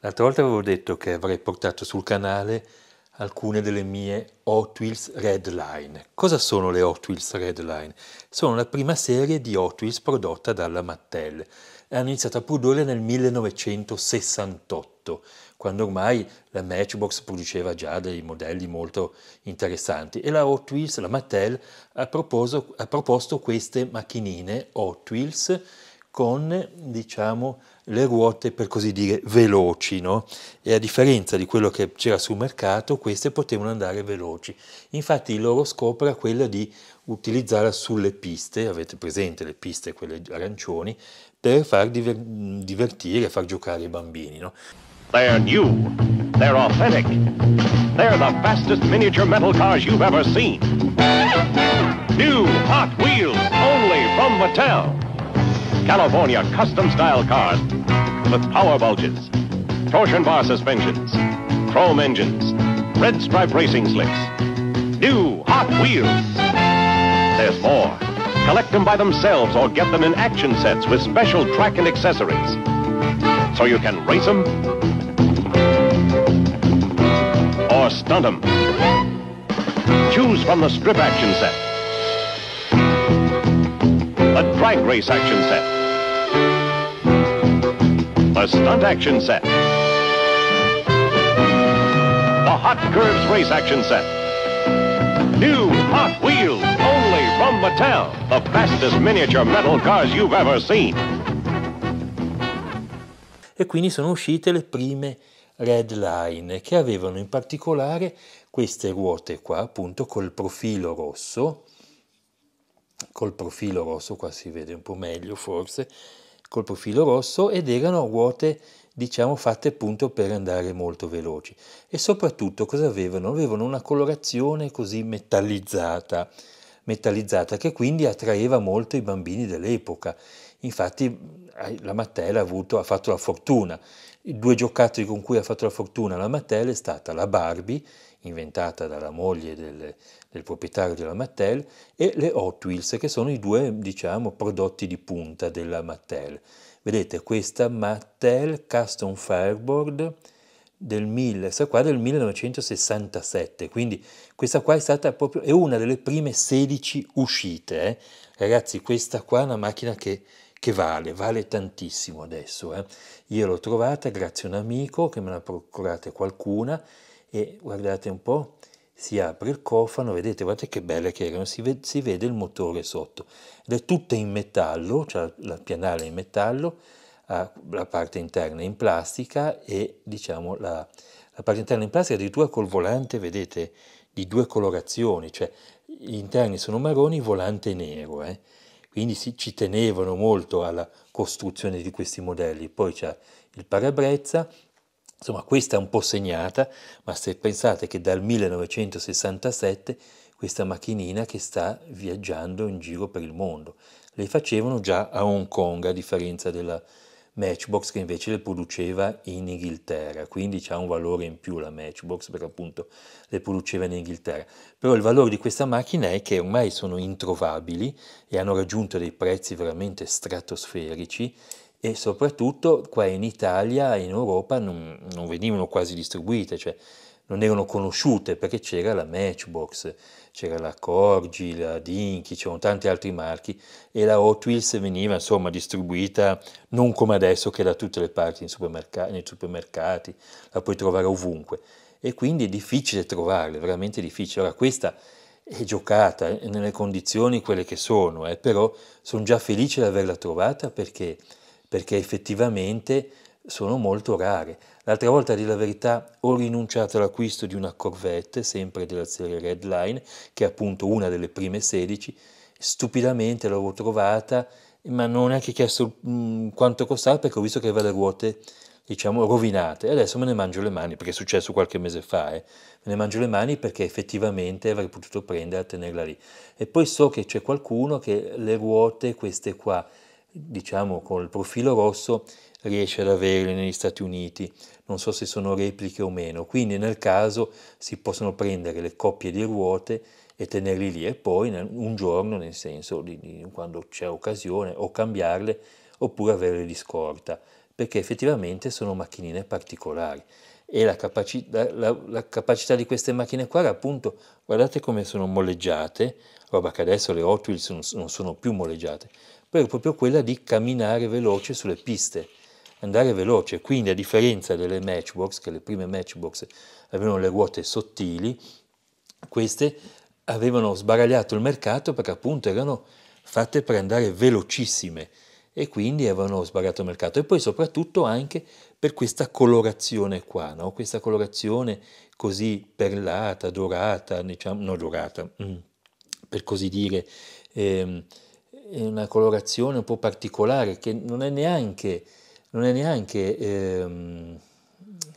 L'altra volta avevo detto che avrei portato sul canale alcune delle mie Hot Wheels Red Line. Cosa sono le Hot Wheels Red Line? Sono la prima serie di Hot Wheels prodotta dalla Mattel. Hanno iniziato a produrre nel 1968, quando ormai la Matchbox produceva già dei modelli molto interessanti e la Hot Wheels, la Mattel, ha, proposto, ha proposto queste macchinine Hot Wheels con diciamo, le ruote per così dire veloci no? e a differenza di quello che c'era sul mercato queste potevano andare veloci infatti il loro scopo era quello di utilizzarla sulle piste avete presente le piste quelle arancioni per far diver divertire far giocare i bambini no? They're new, they're authentic, they're the fastest miniature metal cars you've ever seen. New Hot Wheels, only from Mattel. California custom style cars with power bulges, torsion bar suspensions, chrome engines, red stripe racing slicks, new Hot Wheels. There's more. Collect them by themselves or get them in action sets with special track and accessories. So you can race them or stunt them. Choose from the strip action set, the drag race action set, stunt action set. The Hot Curves Race Action Set. New Hot Wheels, only from Mattel, the fastest miniature metal cars you've ever seen. E quindi sono uscite le prime Red Line che avevano in particolare queste ruote qua, appunto col profilo rosso, col profilo rosso qua si vede un po' meglio forse, col profilo rosso ed erano ruote diciamo fatte appunto per andare molto veloci e soprattutto cosa avevano? Avevano una colorazione così metallizzata, metallizzata che quindi attraeva molto i bambini dell'epoca. Infatti la Mattel ha, avuto, ha fatto la fortuna. I due giocattoli con cui ha fatto la fortuna la Mattel è stata la Barbie, inventata dalla moglie del, del proprietario della Mattel, e le Hot Wheels, che sono i due diciamo, prodotti di punta della Mattel. Vedete, questa Mattel Custom Fireboard del, mille, qua del 1967, quindi questa qua è stata proprio, è una delle prime 16 uscite. Eh? Ragazzi, questa qua è una macchina che che vale, vale tantissimo adesso. Eh. Io l'ho trovata grazie a un amico che me l'ha procurata qualcuna e guardate un po', si apre il cofano, vedete, guardate che belle che erano, si, ve si vede il motore sotto ed è tutta in metallo, cioè la pianale in metallo, la parte interna in plastica e diciamo la, la parte interna in plastica addirittura col volante, vedete, di due colorazioni, cioè gli interni sono marroni, il volante nero. Eh. Quindi si, ci tenevano molto alla costruzione di questi modelli. Poi c'è il parabrezza, insomma questa è un po' segnata, ma se pensate che dal 1967 questa macchinina che sta viaggiando in giro per il mondo, le facevano già a Hong Kong a differenza della, Matchbox che invece le produceva in Inghilterra, quindi ha un valore in più la Matchbox perché appunto le produceva in Inghilterra. Però il valore di questa macchina è che ormai sono introvabili e hanno raggiunto dei prezzi veramente stratosferici e soprattutto qua in Italia e in Europa non, non venivano quasi distribuite, cioè non erano conosciute perché c'era la Matchbox, c'era la Corgi, la Dinky, c'erano tanti altri marchi e la Hot Wheels veniva insomma distribuita non come adesso che da tutte le parti nei supermercati, nei supermercati la puoi trovare ovunque e quindi è difficile trovarla, veramente difficile. Ora questa è giocata eh, nelle condizioni quelle che sono, eh, però sono già felice di averla trovata perché, perché effettivamente sono molto rare. L'altra volta, a dire la verità, ho rinunciato all'acquisto di una Corvette, sempre della serie Redline, che è appunto una delle prime 16. Stupidamente l'avevo trovata, ma non ho neanche chiesto mh, mm, quanto costava perché ho visto che aveva le ruote, diciamo, rovinate. E adesso me ne mangio le mani, perché è successo qualche mese fa, eh. me ne mangio le mani perché effettivamente avrei potuto prendere e tenerla lì. E poi so che c'è qualcuno che le ruote, queste qua, diciamo, con il profilo rosso, riesce ad avere negli Stati Uniti, non so se sono repliche o meno, quindi nel caso si possono prendere le coppie di ruote e tenerle lì e poi un giorno, nel senso di, di, quando c'è occasione, o cambiarle oppure averle di scorta, perché effettivamente sono macchinine particolari e la, capaci- la, la, la capacità di queste macchine qua era appunto, guardate come sono molleggiate, roba che adesso le Hot Wheels non, non sono più molleggiate, però è proprio quella di camminare veloce sulle piste andare veloce, quindi a differenza delle matchbox, che le prime matchbox avevano le ruote sottili, queste avevano sbaragliato il mercato perché appunto erano fatte per andare velocissime e quindi avevano sbaragliato il mercato e poi soprattutto anche per questa colorazione qua, no? questa colorazione così perlata, dorata, diciamo, non dorata, mm, per così dire, ehm, è una colorazione un po' particolare che non è neanche non è neanche eh,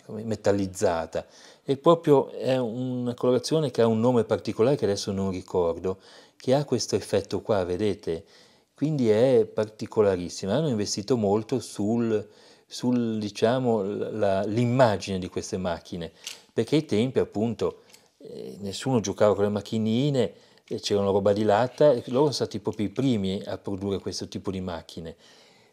metallizzata, è proprio è una colorazione che ha un nome particolare che adesso non ricordo, che ha questo effetto qua, vedete? Quindi è particolarissima, hanno investito molto sul, sul diciamo, l'immagine di queste macchine, perché ai tempi appunto eh, nessuno giocava con le macchinine, eh, c'era una roba di latta, e loro sono stati proprio i primi a produrre questo tipo di macchine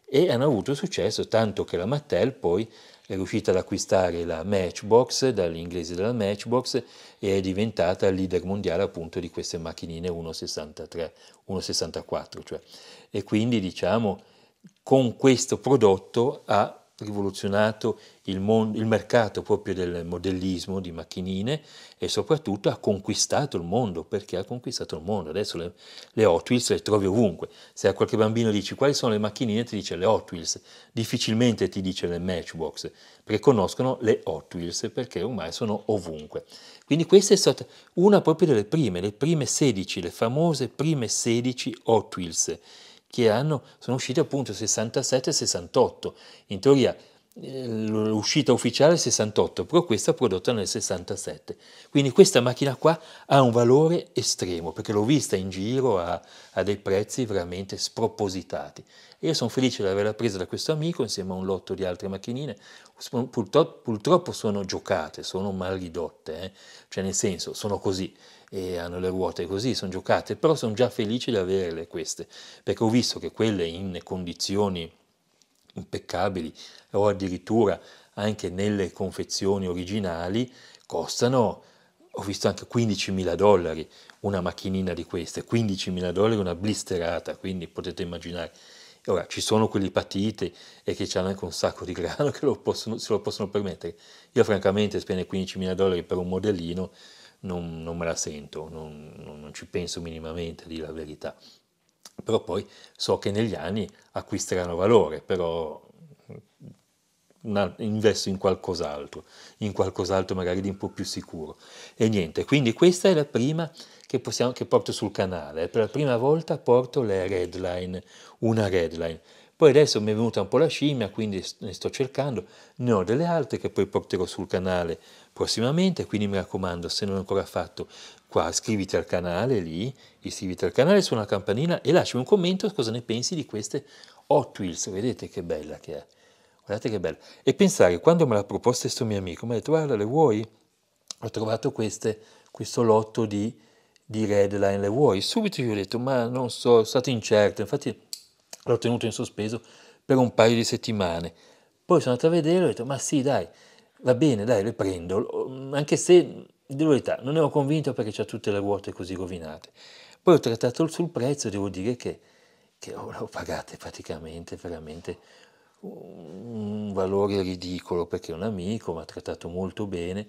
e hanno avuto successo, tanto che la Mattel poi è riuscita ad acquistare la Matchbox dall'inglese della Matchbox e è diventata leader mondiale appunto di queste macchinine 1,63, 1,64 cioè. e quindi diciamo con questo prodotto ha rivoluzionato il, mon- il, mercato proprio del modellismo di macchinine e soprattutto ha conquistato il mondo, perché ha conquistato il mondo. Adesso le, le Hot Wheels le trovi ovunque. Se a qualche bambino dici quali sono le macchinine, ti dice le Hot Wheels. Difficilmente ti dice le Matchbox, perché conoscono le Hot Wheels, perché ormai sono ovunque. Quindi questa è stata una proprio delle prime, le prime 16, le famose prime 16 Hot Wheels che hanno, sono usciti appunto 67 e 68. In teoria eh, l'uscita ufficiale è 68, però questa è prodotta nel 67. Quindi questa macchina qua ha un valore estremo, perché l'ho vista in giro a, a dei prezzi veramente spropositati. io sono felice di averla presa da questo amico insieme a un lotto di altre macchinine, purtroppo, purtroppo sono giocate, sono mal ridotte, eh? cioè nel senso sono così e hanno le ruote così, sono giocate, però sono già felice di averle queste, perché ho visto che quelle in condizioni impeccabili o addirittura anche nelle confezioni originali costano, ho visto anche 15.000 dollari una macchinina di queste, 15.000 dollari una blisterata, quindi potete immaginare. Ora, ci sono quelli patiti e che hanno anche un sacco di grano che lo possono, se lo possono permettere. Io francamente spendo 15.000 dollari per un modellino, non, non me la sento, non, non ci penso minimamente di la verità. Però poi so che negli anni acquisteranno valore, però mm, una, investo in qualcos'altro, in qualcos'altro magari di un po' più sicuro. E niente, quindi questa è la prima che, possiamo, che porto sul canale. Per la prima volta porto le redline, una redline poi adesso mi è venuta un po' la scimmia, quindi ne sto cercando, ne ho delle altre che poi porterò sul canale prossimamente, quindi mi raccomando, se non è ancora fatto, qua iscriviti al canale lì, iscriviti al canale, suona la campanina e lasciami un commento cosa ne pensi di queste Hot Wheels, vedete che bella che è, guardate che bella. E pensare, quando me l'ha proposta questo mio amico, mi ha detto guarda le vuoi? Ho trovato queste, questo lotto di, di Redline, le vuoi? Subito gli ho detto ma non so, sono stato incerto, infatti l'ho tenuto in sospeso per un paio di settimane. Poi sono andato a vedere e ho detto, ma sì, dai, va bene, dai, le prendo, mm, anche se, di verità, non ero convinto perché c'ha tutte le ruote così rovinate. Poi ho trattato sul prezzo e devo dire che, che ho pagate praticamente, veramente un valore ridicolo perché è un amico, mi ha trattato molto bene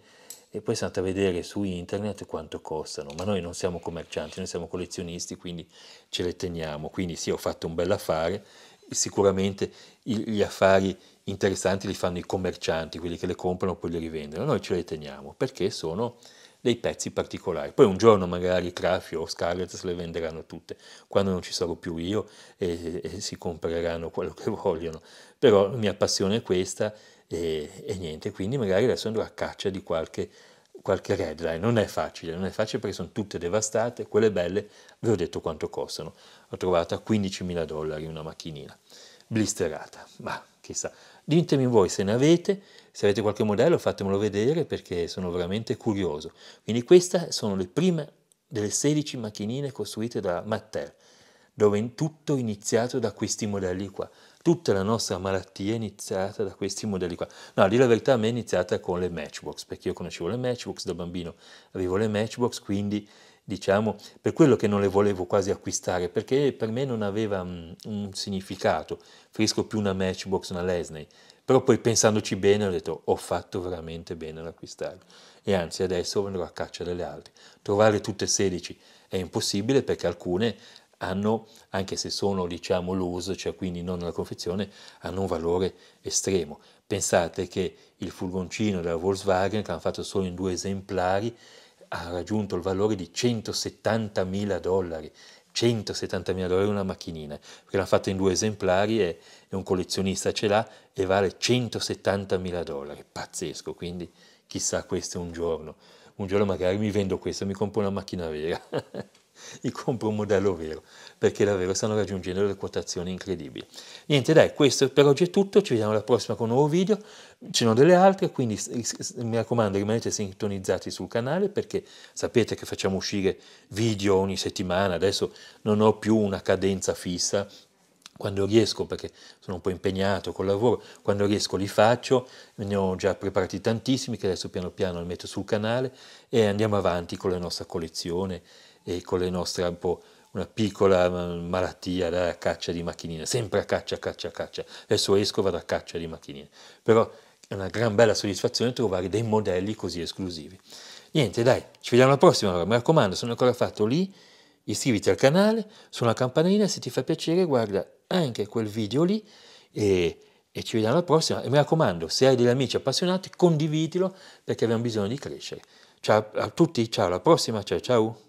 e poi sono andati a vedere su internet quanto costano, ma noi non siamo commercianti, noi siamo collezionisti, quindi ce le teniamo. Quindi sì, ho fatto un bel affare, sicuramente gli affari interessanti li fanno i commercianti, quelli che le comprano e poi le rivendono, noi ce le teniamo perché sono dei pezzi particolari. Poi un giorno magari Trafio o Scarlett se le venderanno tutte, quando non ci sarò più io e, e si compreranno quello che vogliono. Però la mia passione è questa e, e niente, quindi magari adesso andrò a caccia di qualche, qualche redline, non è facile, non è facile perché sono tutte devastate, quelle belle ve ho detto quanto costano, Ho trovato a 15.000 dollari una macchinina, blisterata, ma chissà, ditemi voi se ne avete, se avete qualche modello fatemelo vedere perché sono veramente curioso. Quindi queste sono le prime delle 16 macchinine costruite da Mattel, dove in tutto iniziato da questi modelli qua tutta la nostra malattia è iniziata da questi modelli qua. No, lì la verità a me è iniziata con le matchbox, perché io conoscevo le matchbox, da bambino avevo le matchbox, quindi diciamo, per quello che non le volevo quasi acquistare, perché per me non aveva um, un significato, frisco più una matchbox, una Lesney. Però poi pensandoci bene ho detto ho fatto veramente bene ad acquistarle e anzi adesso andrò a caccia delle altre. Trovare tutte 16 è impossibile perché alcune hanno, anche se sono diciamo loose, cioè quindi non nella confezione, hanno un valore estremo. Pensate che il furgoncino della Volkswagen, che hanno fatto solo in due esemplari, ha raggiunto il valore di 170 mila dollari. 170 mila dollari una macchinina, perché l'hanno fatta in due esemplari e, e un collezionista ce l'ha e vale 170 mila dollari, pazzesco, quindi chissà questo un giorno, un giorno magari mi vendo questo e mi compro una macchina vera. gli compro un modello vero, perché davvero stanno raggiungendo delle quotazioni incredibili. Niente dai, questo per oggi è tutto, ci vediamo alla prossima con un nuovo video, ce ne sono delle altre, quindi mi raccomando rimanete sintonizzati sul canale perché sapete che facciamo uscire video ogni settimana, adesso non ho più una cadenza fissa, quando riesco, perché sono un po' impegnato col lavoro, quando riesco li faccio, ne ho già preparati tantissimi che adesso piano piano li metto sul canale e andiamo avanti con la nostra collezione e con le nostre un po' una piccola mm, malattia da caccia di macchinine, sempre a caccia, caccia, caccia. Adesso esco, vado a caccia di macchinine. Però è una gran bella soddisfazione trovare dei modelli così esclusivi. Niente, dai, ci vediamo alla prossima allora. Mi raccomando, se non hai ancora fatto lì, iscriviti al canale, suona la campanellina, se ti fa piacere guarda anche quel video lì e, e ci vediamo alla prossima. E mi raccomando, se hai degli amici appassionati, condividilo perché abbiamo bisogno di crescere. Ciao a tutti, ciao alla prossima, ciao ciao!